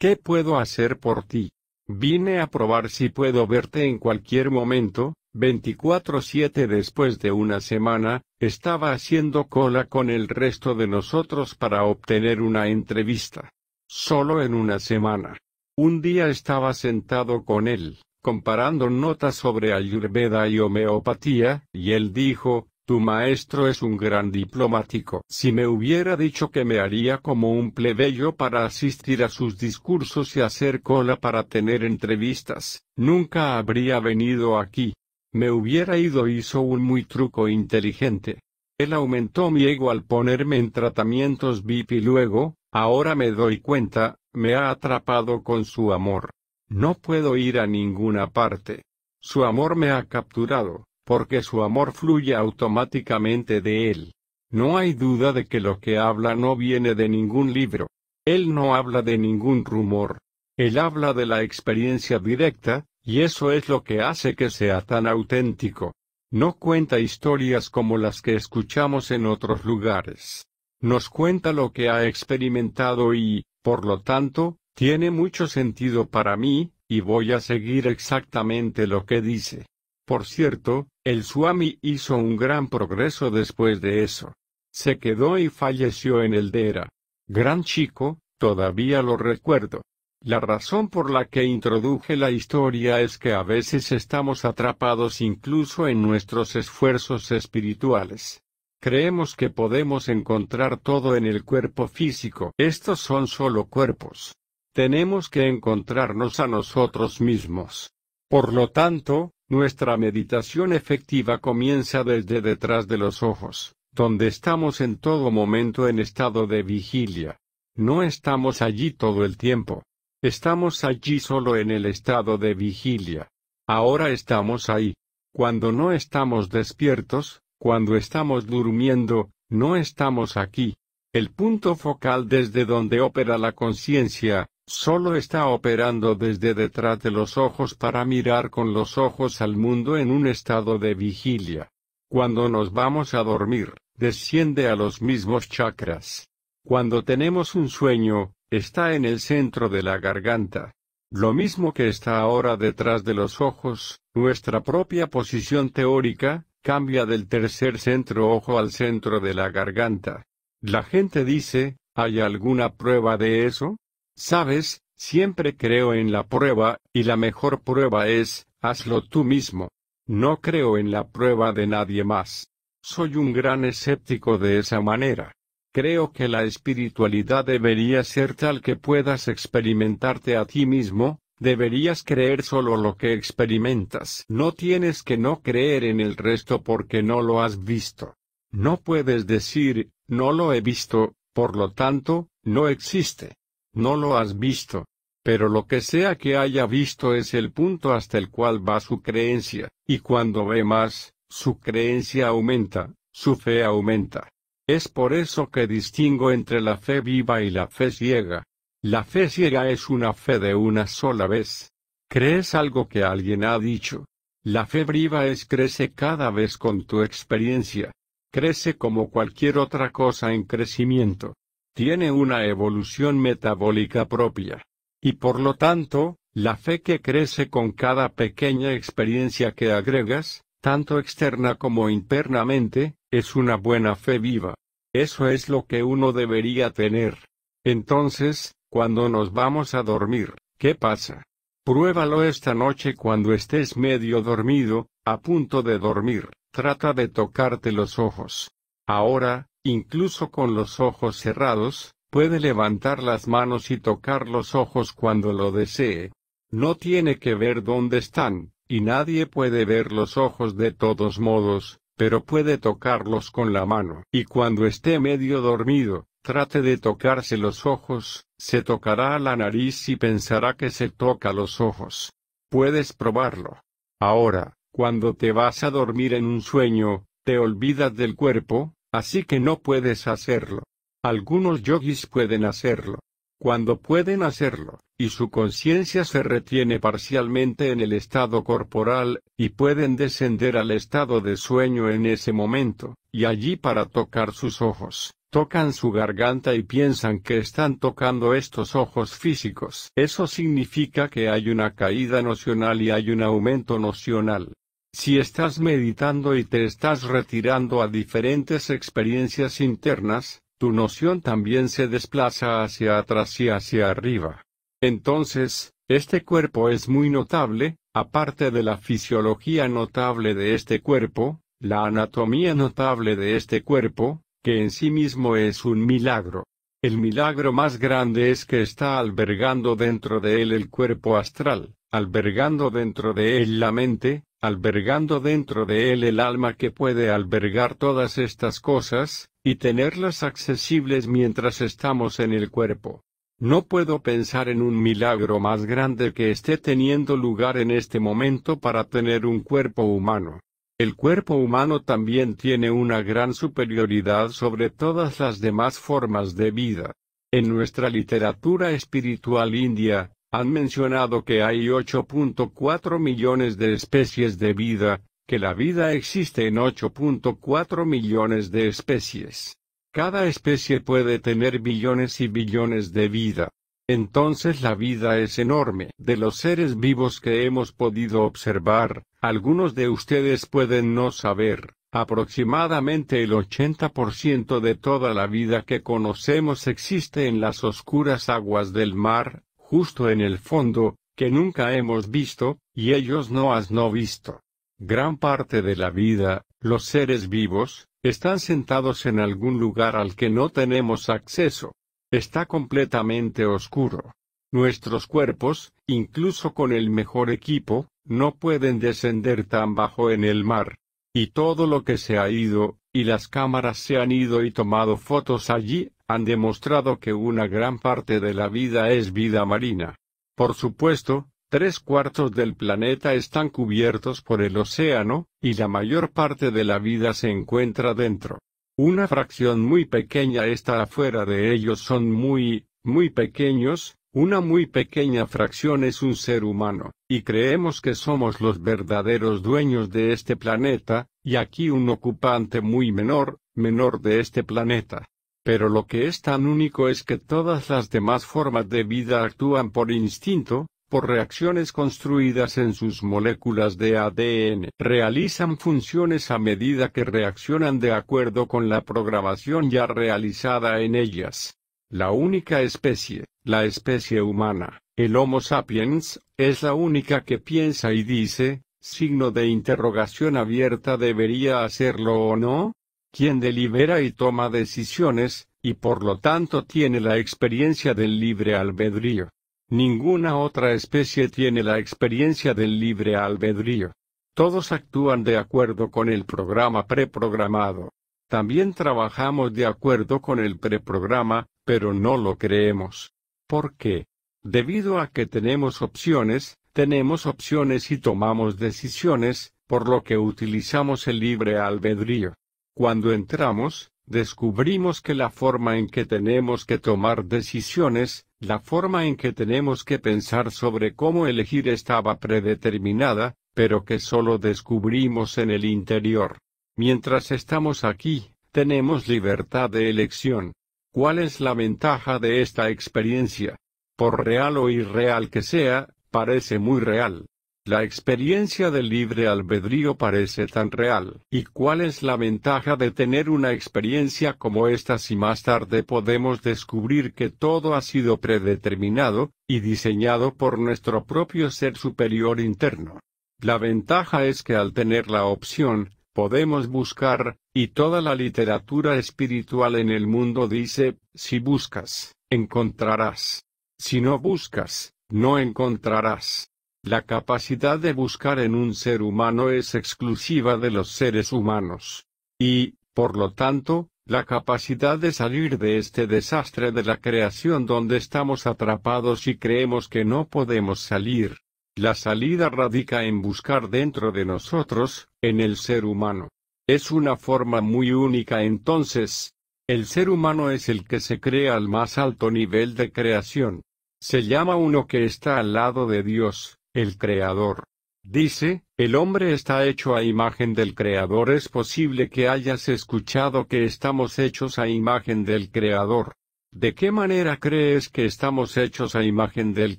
¿Qué puedo hacer por ti? Vine a probar si puedo verte en cualquier momento, 24-7 después de una semana, estaba haciendo cola con el resto de nosotros para obtener una entrevista. Solo en una semana. Un día estaba sentado con él, comparando notas sobre ayurveda y homeopatía, y él dijo, tu maestro es un gran diplomático. Si me hubiera dicho que me haría como un plebeyo para asistir a sus discursos y hacer cola para tener entrevistas, nunca habría venido aquí. Me hubiera ido e hizo un muy truco inteligente. Él aumentó mi ego al ponerme en tratamientos VIP y luego, ahora me doy cuenta, me ha atrapado con su amor. No puedo ir a ninguna parte. Su amor me ha capturado, porque su amor fluye automáticamente de él. No hay duda de que lo que habla no viene de ningún libro. Él no habla de ningún rumor. Él habla de la experiencia directa, y eso es lo que hace que sea tan auténtico. No cuenta historias como las que escuchamos en otros lugares. Nos cuenta lo que ha experimentado y, por lo tanto, tiene mucho sentido para mí, y voy a seguir exactamente lo que dice. Por cierto, el Swami hizo un gran progreso después de eso. Se quedó y falleció en el Dera. Gran chico, todavía lo recuerdo. La razón por la que introduje la historia es que a veces estamos atrapados incluso en nuestros esfuerzos espirituales. Creemos que podemos encontrar todo en el cuerpo físico. Estos son solo cuerpos. Tenemos que encontrarnos a nosotros mismos. Por lo tanto, nuestra meditación efectiva comienza desde detrás de los ojos, donde estamos en todo momento en estado de vigilia. No estamos allí todo el tiempo Estamos allí solo en el estado de vigilia. Ahora estamos ahí. Cuando no estamos despiertos, cuando estamos durmiendo, no estamos aquí. El punto focal desde donde opera la conciencia, solo está operando desde detrás de los ojos para mirar con los ojos al mundo en un estado de vigilia. Cuando nos vamos a dormir, desciende a los mismos chakras. Cuando tenemos un sueño, Está en el centro de la garganta. Lo mismo que está ahora detrás de los ojos, nuestra propia posición teórica, cambia del tercer centro ojo al centro de la garganta. La gente dice, ¿hay alguna prueba de eso? Sabes, siempre creo en la prueba, y la mejor prueba es, hazlo tú mismo. No creo en la prueba de nadie más. Soy un gran escéptico de esa manera. Creo que la espiritualidad debería ser tal que puedas experimentarte a ti mismo, deberías creer solo lo que experimentas. No tienes que no creer en el resto porque no lo has visto. No puedes decir, no lo he visto, por lo tanto, no existe. No lo has visto. Pero lo que sea que haya visto es el punto hasta el cual va su creencia, y cuando ve más, su creencia aumenta, su fe aumenta. Es por eso que distingo entre la fe viva y la fe ciega. La fe ciega es una fe de una sola vez. Crees algo que alguien ha dicho. La fe viva es crece cada vez con tu experiencia. Crece como cualquier otra cosa en crecimiento. Tiene una evolución metabólica propia. Y por lo tanto, la fe que crece con cada pequeña experiencia que agregas, tanto externa como internamente, es una buena fe viva. Eso es lo que uno debería tener. Entonces, cuando nos vamos a dormir, ¿qué pasa? Pruébalo esta noche cuando estés medio dormido, a punto de dormir, trata de tocarte los ojos. Ahora, incluso con los ojos cerrados, puede levantar las manos y tocar los ojos cuando lo desee. No tiene que ver dónde están, y nadie puede ver los ojos de todos modos, pero puede tocarlos con la mano. Y cuando esté medio dormido, trate de tocarse los ojos, se tocará la nariz y pensará que se toca los ojos. Puedes probarlo. Ahora, cuando te vas a dormir en un sueño, te olvidas del cuerpo, así que no puedes hacerlo. Algunos yogis pueden hacerlo cuando pueden hacerlo, y su conciencia se retiene parcialmente en el estado corporal, y pueden descender al estado de sueño en ese momento, y allí para tocar sus ojos, tocan su garganta y piensan que están tocando estos ojos físicos. Eso significa que hay una caída nocional y hay un aumento nocional. Si estás meditando y te estás retirando a diferentes experiencias internas, tu noción también se desplaza hacia atrás y hacia arriba. Entonces, este cuerpo es muy notable, aparte de la fisiología notable de este cuerpo, la anatomía notable de este cuerpo, que en sí mismo es un milagro. El milagro más grande es que está albergando dentro de él el cuerpo astral, albergando dentro de él la mente, albergando dentro de él el alma que puede albergar todas estas cosas, y tenerlas accesibles mientras estamos en el cuerpo. No puedo pensar en un milagro más grande que esté teniendo lugar en este momento para tener un cuerpo humano. El cuerpo humano también tiene una gran superioridad sobre todas las demás formas de vida. En nuestra literatura espiritual india, han mencionado que hay 8.4 millones de especies de vida, que la vida existe en 8.4 millones de especies. Cada especie puede tener billones y billones de vida. Entonces la vida es enorme. De los seres vivos que hemos podido observar, algunos de ustedes pueden no saber, aproximadamente el 80% de toda la vida que conocemos existe en las oscuras aguas del mar, justo en el fondo, que nunca hemos visto, y ellos no has no visto. Gran parte de la vida, los seres vivos, están sentados en algún lugar al que no tenemos acceso. Está completamente oscuro. Nuestros cuerpos, incluso con el mejor equipo, no pueden descender tan bajo en el mar. Y todo lo que se ha ido, y las cámaras se han ido y tomado fotos allí, han demostrado que una gran parte de la vida es vida marina. Por supuesto, Tres cuartos del planeta están cubiertos por el océano, y la mayor parte de la vida se encuentra dentro. Una fracción muy pequeña está afuera de ellos son muy, muy pequeños, una muy pequeña fracción es un ser humano, y creemos que somos los verdaderos dueños de este planeta, y aquí un ocupante muy menor, menor de este planeta. Pero lo que es tan único es que todas las demás formas de vida actúan por instinto, por reacciones construidas en sus moléculas de ADN, realizan funciones a medida que reaccionan de acuerdo con la programación ya realizada en ellas. La única especie, la especie humana, el Homo sapiens, es la única que piensa y dice, signo de interrogación abierta debería hacerlo o no, quien delibera y toma decisiones, y por lo tanto tiene la experiencia del libre albedrío. Ninguna otra especie tiene la experiencia del libre albedrío. Todos actúan de acuerdo con el programa preprogramado. También trabajamos de acuerdo con el preprograma, pero no lo creemos. ¿Por qué? Debido a que tenemos opciones, tenemos opciones y tomamos decisiones, por lo que utilizamos el libre albedrío. Cuando entramos, descubrimos que la forma en que tenemos que tomar decisiones, la forma en que tenemos que pensar sobre cómo elegir estaba predeterminada, pero que solo descubrimos en el interior. Mientras estamos aquí, tenemos libertad de elección. ¿Cuál es la ventaja de esta experiencia? Por real o irreal que sea, parece muy real. La experiencia del libre albedrío parece tan real. ¿Y cuál es la ventaja de tener una experiencia como esta si más tarde podemos descubrir que todo ha sido predeterminado, y diseñado por nuestro propio ser superior interno? La ventaja es que al tener la opción, podemos buscar, y toda la literatura espiritual en el mundo dice, si buscas, encontrarás. Si no buscas, no encontrarás. La capacidad de buscar en un ser humano es exclusiva de los seres humanos. Y, por lo tanto, la capacidad de salir de este desastre de la creación donde estamos atrapados y creemos que no podemos salir. La salida radica en buscar dentro de nosotros, en el ser humano. Es una forma muy única entonces. El ser humano es el que se crea al más alto nivel de creación. Se llama uno que está al lado de Dios el Creador. Dice, el hombre está hecho a imagen del Creador. Es posible que hayas escuchado que estamos hechos a imagen del Creador. ¿De qué manera crees que estamos hechos a imagen del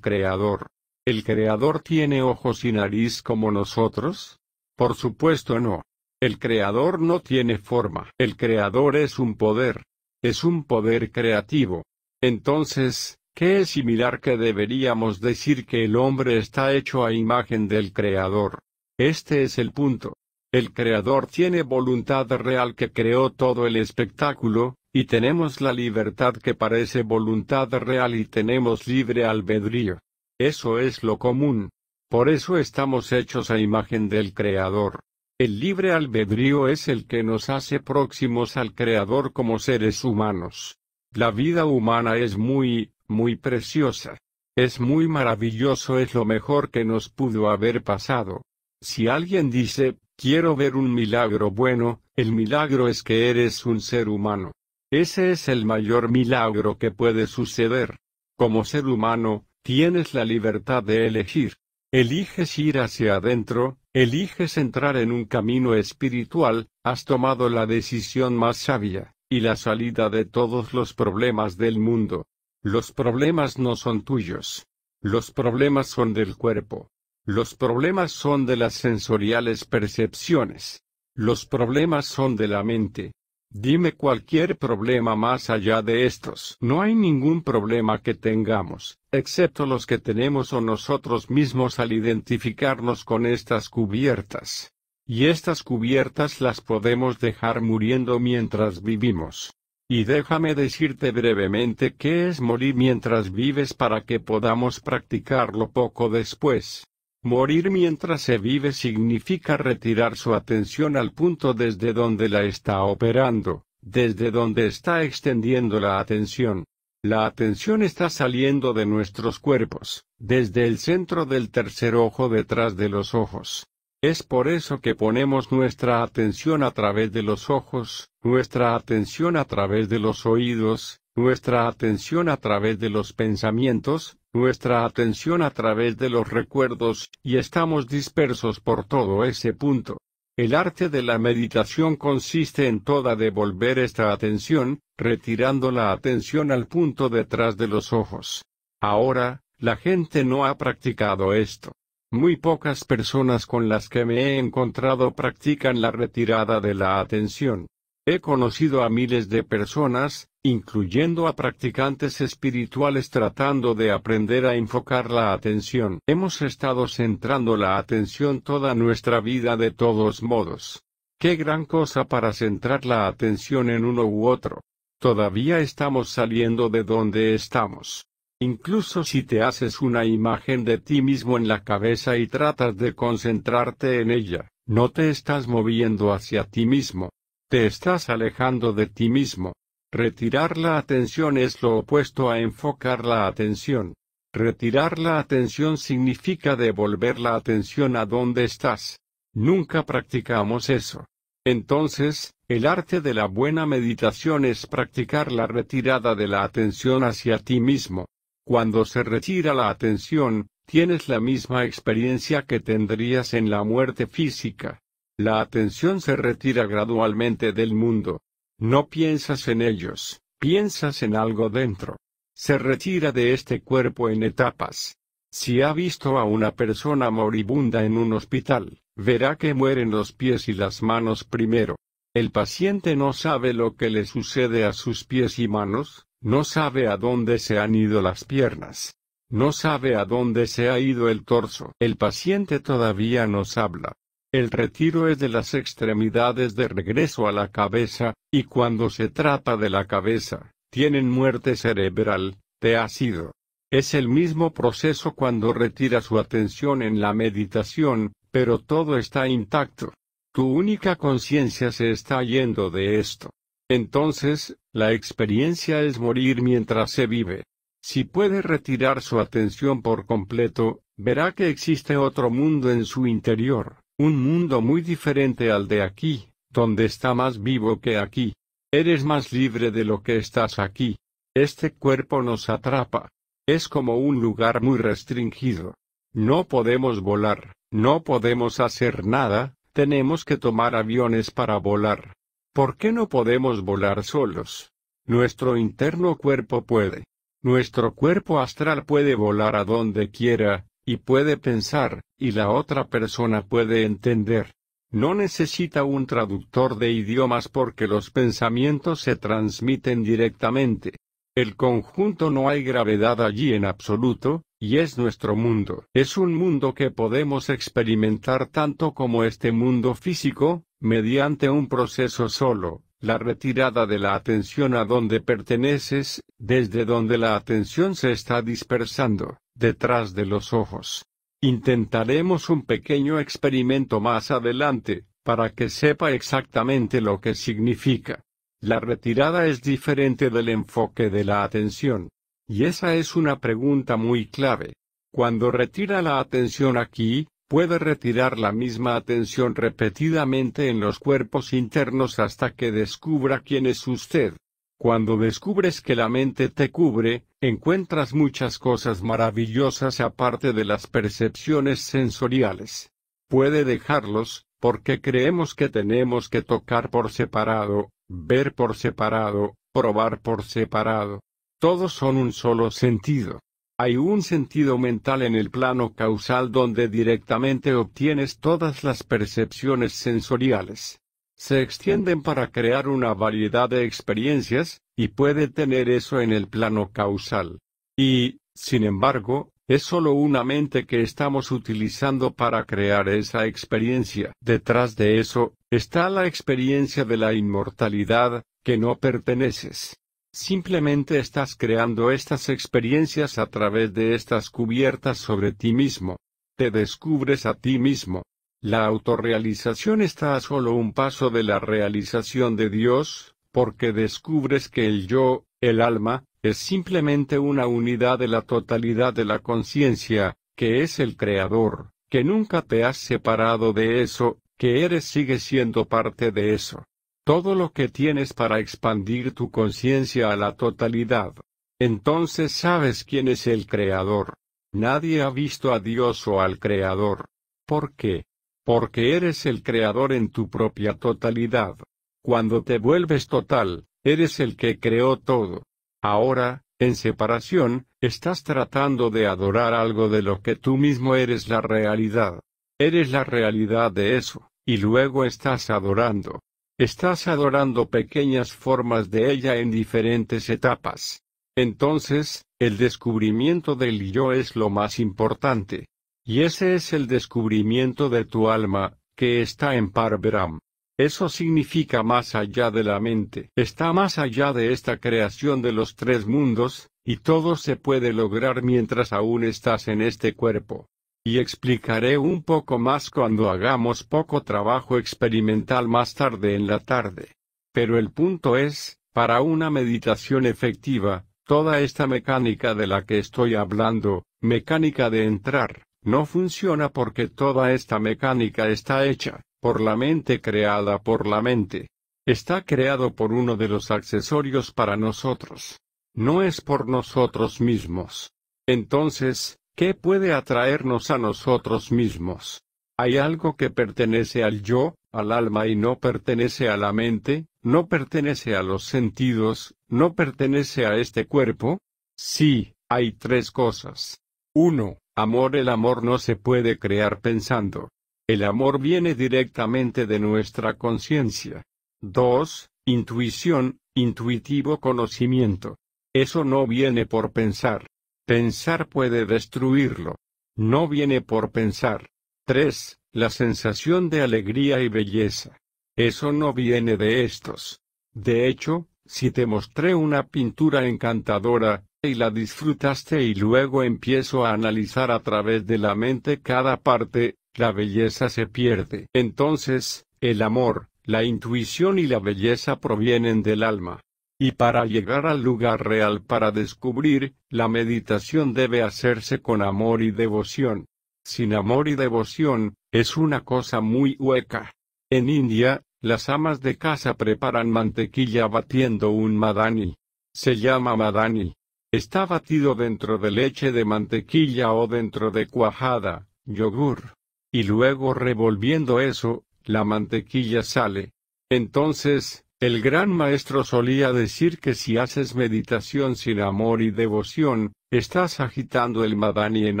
Creador? ¿El Creador tiene ojos y nariz como nosotros? Por supuesto no. El Creador no tiene forma. El Creador es un poder. Es un poder creativo. Entonces, ¿Qué es similar que deberíamos decir que el hombre está hecho a imagen del Creador. Este es el punto. El Creador tiene voluntad real que creó todo el espectáculo, y tenemos la libertad que parece voluntad real y tenemos libre albedrío. Eso es lo común. Por eso estamos hechos a imagen del Creador. El libre albedrío es el que nos hace próximos al Creador como seres humanos. La vida humana es muy, muy preciosa. Es muy maravilloso, es lo mejor que nos pudo haber pasado. Si alguien dice, quiero ver un milagro bueno, el milagro es que eres un ser humano. Ese es el mayor milagro que puede suceder. Como ser humano, tienes la libertad de elegir. Eliges ir hacia adentro, eliges entrar en un camino espiritual, has tomado la decisión más sabia, y la salida de todos los problemas del mundo. Los problemas no son tuyos. Los problemas son del cuerpo. Los problemas son de las sensoriales percepciones. Los problemas son de la mente. Dime cualquier problema más allá de estos. No hay ningún problema que tengamos, excepto los que tenemos o nosotros mismos al identificarnos con estas cubiertas. Y estas cubiertas las podemos dejar muriendo mientras vivimos. Y déjame decirte brevemente qué es morir mientras vives para que podamos practicarlo poco después. Morir mientras se vive significa retirar su atención al punto desde donde la está operando, desde donde está extendiendo la atención. La atención está saliendo de nuestros cuerpos, desde el centro del tercer ojo detrás de los ojos, es por eso que ponemos nuestra atención a través de los ojos, nuestra atención a través de los oídos, nuestra atención a través de los pensamientos, nuestra atención a través de los recuerdos, y estamos dispersos por todo ese punto. El arte de la meditación consiste en toda devolver esta atención, retirando la atención al punto detrás de los ojos. Ahora, la gente no ha practicado esto. Muy pocas personas con las que me he encontrado practican la retirada de la atención. He conocido a miles de personas, incluyendo a practicantes espirituales tratando de aprender a enfocar la atención. Hemos estado centrando la atención toda nuestra vida de todos modos. Qué gran cosa para centrar la atención en uno u otro. Todavía estamos saliendo de donde estamos. Incluso si te haces una imagen de ti mismo en la cabeza y tratas de concentrarte en ella, no te estás moviendo hacia ti mismo. Te estás alejando de ti mismo. Retirar la atención es lo opuesto a enfocar la atención. Retirar la atención significa devolver la atención a donde estás. Nunca practicamos eso. Entonces, el arte de la buena meditación es practicar la retirada de la atención hacia ti mismo. Cuando se retira la atención, tienes la misma experiencia que tendrías en la muerte física. La atención se retira gradualmente del mundo. No piensas en ellos, piensas en algo dentro. Se retira de este cuerpo en etapas. Si ha visto a una persona moribunda en un hospital, verá que mueren los pies y las manos primero. El paciente no sabe lo que le sucede a sus pies y manos, no sabe a dónde se han ido las piernas. No sabe a dónde se ha ido el torso. El paciente todavía nos habla. El retiro es de las extremidades de regreso a la cabeza, y cuando se trata de la cabeza, tienen muerte cerebral, te ha sido. Es el mismo proceso cuando retira su atención en la meditación, pero todo está intacto. Tu única conciencia se está yendo de esto. Entonces, la experiencia es morir mientras se vive. Si puede retirar su atención por completo, verá que existe otro mundo en su interior, un mundo muy diferente al de aquí, donde está más vivo que aquí. Eres más libre de lo que estás aquí. Este cuerpo nos atrapa. Es como un lugar muy restringido. No podemos volar, no podemos hacer nada, tenemos que tomar aviones para volar. ¿Por qué no podemos volar solos? Nuestro interno cuerpo puede. Nuestro cuerpo astral puede volar a donde quiera, y puede pensar, y la otra persona puede entender. No necesita un traductor de idiomas porque los pensamientos se transmiten directamente. El conjunto no hay gravedad allí en absoluto, y es nuestro mundo. Es un mundo que podemos experimentar tanto como este mundo físico, mediante un proceso solo, la retirada de la atención a donde perteneces, desde donde la atención se está dispersando, detrás de los ojos. Intentaremos un pequeño experimento más adelante, para que sepa exactamente lo que significa. La retirada es diferente del enfoque de la atención. Y esa es una pregunta muy clave. Cuando retira la atención aquí, puede retirar la misma atención repetidamente en los cuerpos internos hasta que descubra quién es usted. Cuando descubres que la mente te cubre, encuentras muchas cosas maravillosas aparte de las percepciones sensoriales. Puede dejarlos, porque creemos que tenemos que tocar por separado, ver por separado, probar por separado. Todos son un solo sentido. Hay un sentido mental en el plano causal donde directamente obtienes todas las percepciones sensoriales. Se extienden para crear una variedad de experiencias, y puede tener eso en el plano causal. Y, sin embargo, es solo una mente que estamos utilizando para crear esa experiencia. Detrás de eso, está la experiencia de la inmortalidad, que no perteneces. Simplemente estás creando estas experiencias a través de estas cubiertas sobre ti mismo. Te descubres a ti mismo. La autorrealización está a solo un paso de la realización de Dios, porque descubres que el yo, el alma, es simplemente una unidad de la totalidad de la conciencia, que es el creador, que nunca te has separado de eso, que eres sigue siendo parte de eso todo lo que tienes para expandir tu conciencia a la totalidad. Entonces sabes quién es el Creador. Nadie ha visto a Dios o al Creador. ¿Por qué? Porque eres el Creador en tu propia totalidad. Cuando te vuelves total, eres el que creó todo. Ahora, en separación, estás tratando de adorar algo de lo que tú mismo eres la realidad. Eres la realidad de eso, y luego estás adorando. Estás adorando pequeñas formas de ella en diferentes etapas. Entonces, el descubrimiento del yo es lo más importante. Y ese es el descubrimiento de tu alma, que está en Parveram. Eso significa más allá de la mente. Está más allá de esta creación de los tres mundos, y todo se puede lograr mientras aún estás en este cuerpo. Y explicaré un poco más cuando hagamos poco trabajo experimental más tarde en la tarde. Pero el punto es, para una meditación efectiva, toda esta mecánica de la que estoy hablando, mecánica de entrar, no funciona porque toda esta mecánica está hecha, por la mente creada por la mente. Está creado por uno de los accesorios para nosotros. No es por nosotros mismos. Entonces, ¿Qué puede atraernos a nosotros mismos? ¿Hay algo que pertenece al yo, al alma y no pertenece a la mente, no pertenece a los sentidos, no pertenece a este cuerpo? Sí, hay tres cosas. 1. Amor. El amor no se puede crear pensando. El amor viene directamente de nuestra conciencia. 2. Intuición, intuitivo conocimiento. Eso no viene por pensar. Pensar puede destruirlo. No viene por pensar. 3. La sensación de alegría y belleza. Eso no viene de estos. De hecho, si te mostré una pintura encantadora, y la disfrutaste y luego empiezo a analizar a través de la mente cada parte, la belleza se pierde. Entonces, el amor, la intuición y la belleza provienen del alma. Y para llegar al lugar real para descubrir, la meditación debe hacerse con amor y devoción. Sin amor y devoción, es una cosa muy hueca. En India, las amas de casa preparan mantequilla batiendo un madani. Se llama madani. Está batido dentro de leche de mantequilla o dentro de cuajada, yogur. Y luego revolviendo eso, la mantequilla sale. Entonces, el gran maestro solía decir que si haces meditación sin amor y devoción, estás agitando el madani en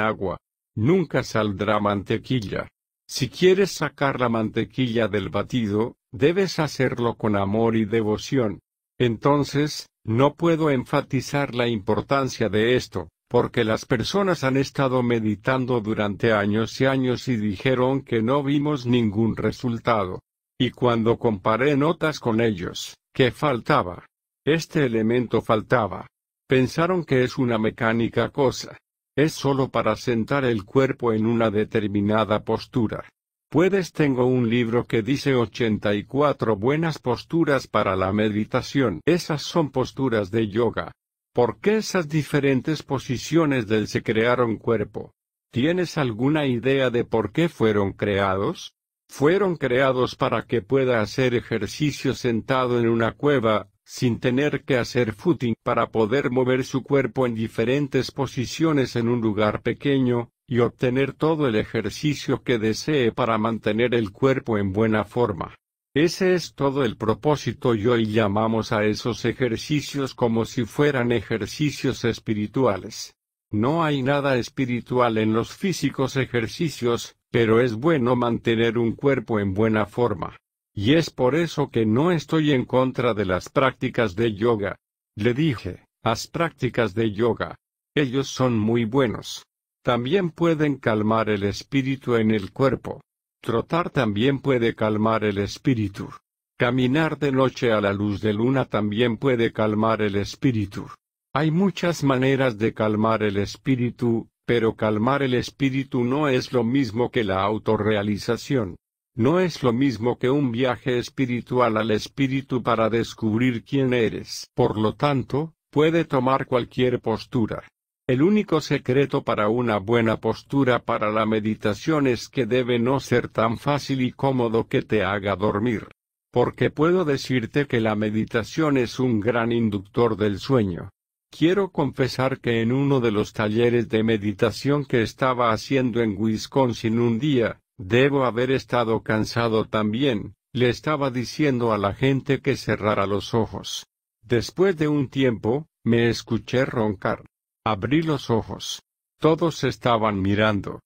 agua. Nunca saldrá mantequilla. Si quieres sacar la mantequilla del batido, debes hacerlo con amor y devoción. Entonces, no puedo enfatizar la importancia de esto, porque las personas han estado meditando durante años y años y dijeron que no vimos ningún resultado. Y cuando comparé notas con ellos, ¿qué faltaba? Este elemento faltaba. Pensaron que es una mecánica cosa. Es solo para sentar el cuerpo en una determinada postura. Puedes tengo un libro que dice 84 buenas posturas para la meditación. Esas son posturas de yoga. ¿Por qué esas diferentes posiciones del se crearon cuerpo? ¿Tienes alguna idea de por qué fueron creados? fueron creados para que pueda hacer ejercicio sentado en una cueva, sin tener que hacer footing para poder mover su cuerpo en diferentes posiciones en un lugar pequeño, y obtener todo el ejercicio que desee para mantener el cuerpo en buena forma. Ese es todo el propósito y hoy llamamos a esos ejercicios como si fueran ejercicios espirituales. No hay nada espiritual en los físicos ejercicios, pero es bueno mantener un cuerpo en buena forma. Y es por eso que no estoy en contra de las prácticas de yoga. Le dije, las prácticas de yoga. Ellos son muy buenos. También pueden calmar el espíritu en el cuerpo. Trotar también puede calmar el espíritu. Caminar de noche a la luz de luna también puede calmar el espíritu. Hay muchas maneras de calmar el espíritu, pero calmar el espíritu no es lo mismo que la autorrealización. No es lo mismo que un viaje espiritual al espíritu para descubrir quién eres. Por lo tanto, puede tomar cualquier postura. El único secreto para una buena postura para la meditación es que debe no ser tan fácil y cómodo que te haga dormir. Porque puedo decirte que la meditación es un gran inductor del sueño. Quiero confesar que en uno de los talleres de meditación que estaba haciendo en Wisconsin un día, debo haber estado cansado también, le estaba diciendo a la gente que cerrara los ojos. Después de un tiempo, me escuché roncar. Abrí los ojos. Todos estaban mirando.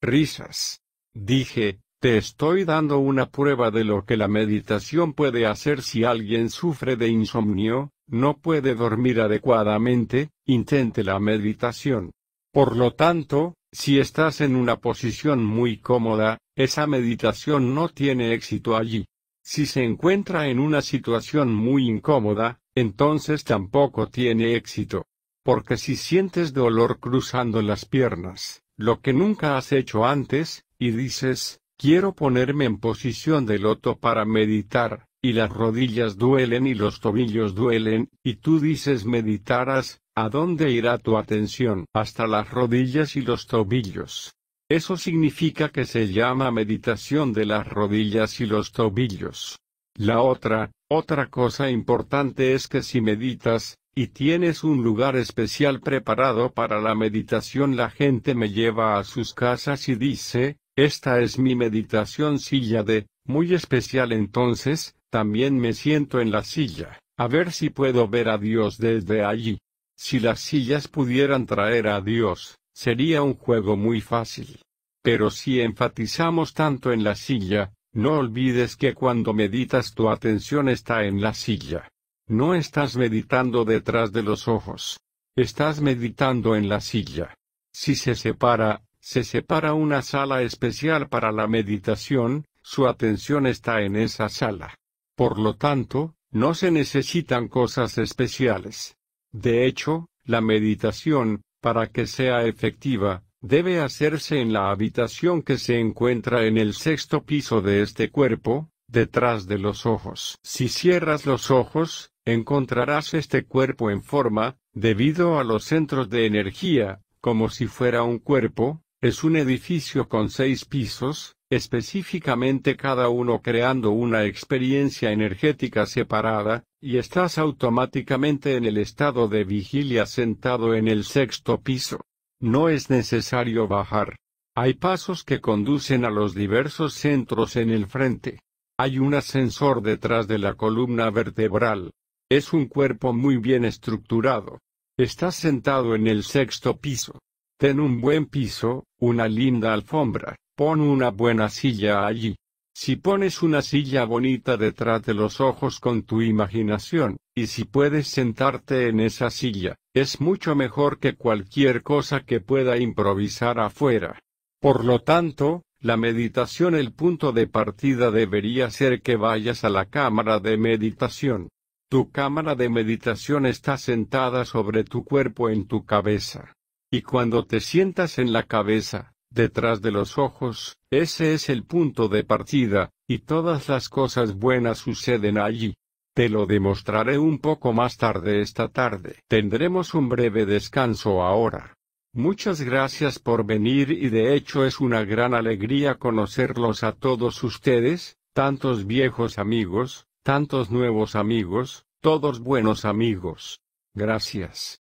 Risas. Dije, te estoy dando una prueba de lo que la meditación puede hacer si alguien sufre de insomnio, no puede dormir adecuadamente, intente la meditación. Por lo tanto, si estás en una posición muy cómoda, esa meditación no tiene éxito allí. Si se encuentra en una situación muy incómoda, entonces tampoco tiene éxito. Porque si sientes dolor cruzando las piernas, lo que nunca has hecho antes, y dices, quiero ponerme en posición de loto para meditar, y las rodillas duelen y los tobillos duelen, y tú dices meditarás, ¿a dónde irá tu atención? Hasta las rodillas y los tobillos. Eso significa que se llama meditación de las rodillas y los tobillos. La otra, otra cosa importante es que si meditas, y tienes un lugar especial preparado para la meditación, la gente me lleva a sus casas y dice, esta es mi meditación silla de, muy especial entonces, también me siento en la silla, a ver si puedo ver a Dios desde allí. Si las sillas pudieran traer a Dios, sería un juego muy fácil. Pero si enfatizamos tanto en la silla, no olvides que cuando meditas tu atención está en la silla. No estás meditando detrás de los ojos. Estás meditando en la silla. Si se separa, se separa una sala especial para la meditación, su atención está en esa sala. Por lo tanto, no se necesitan cosas especiales. De hecho, la meditación, para que sea efectiva, debe hacerse en la habitación que se encuentra en el sexto piso de este cuerpo, detrás de los ojos. Si cierras los ojos, encontrarás este cuerpo en forma, debido a los centros de energía, como si fuera un cuerpo, es un edificio con seis pisos, específicamente cada uno creando una experiencia energética separada, y estás automáticamente en el estado de vigilia sentado en el sexto piso. No es necesario bajar. Hay pasos que conducen a los diversos centros en el frente. Hay un ascensor detrás de la columna vertebral. Es un cuerpo muy bien estructurado. Estás sentado en el sexto piso. Ten un buen piso, una linda alfombra. Pon una buena silla allí. Si pones una silla bonita detrás de los ojos con tu imaginación, y si puedes sentarte en esa silla, es mucho mejor que cualquier cosa que pueda improvisar afuera. Por lo tanto, la meditación el punto de partida debería ser que vayas a la cámara de meditación. Tu cámara de meditación está sentada sobre tu cuerpo en tu cabeza. Y cuando te sientas en la cabeza, detrás de los ojos, ese es el punto de partida, y todas las cosas buenas suceden allí. Te lo demostraré un poco más tarde esta tarde. Tendremos un breve descanso ahora. Muchas gracias por venir y de hecho es una gran alegría conocerlos a todos ustedes, tantos viejos amigos, tantos nuevos amigos, todos buenos amigos. Gracias.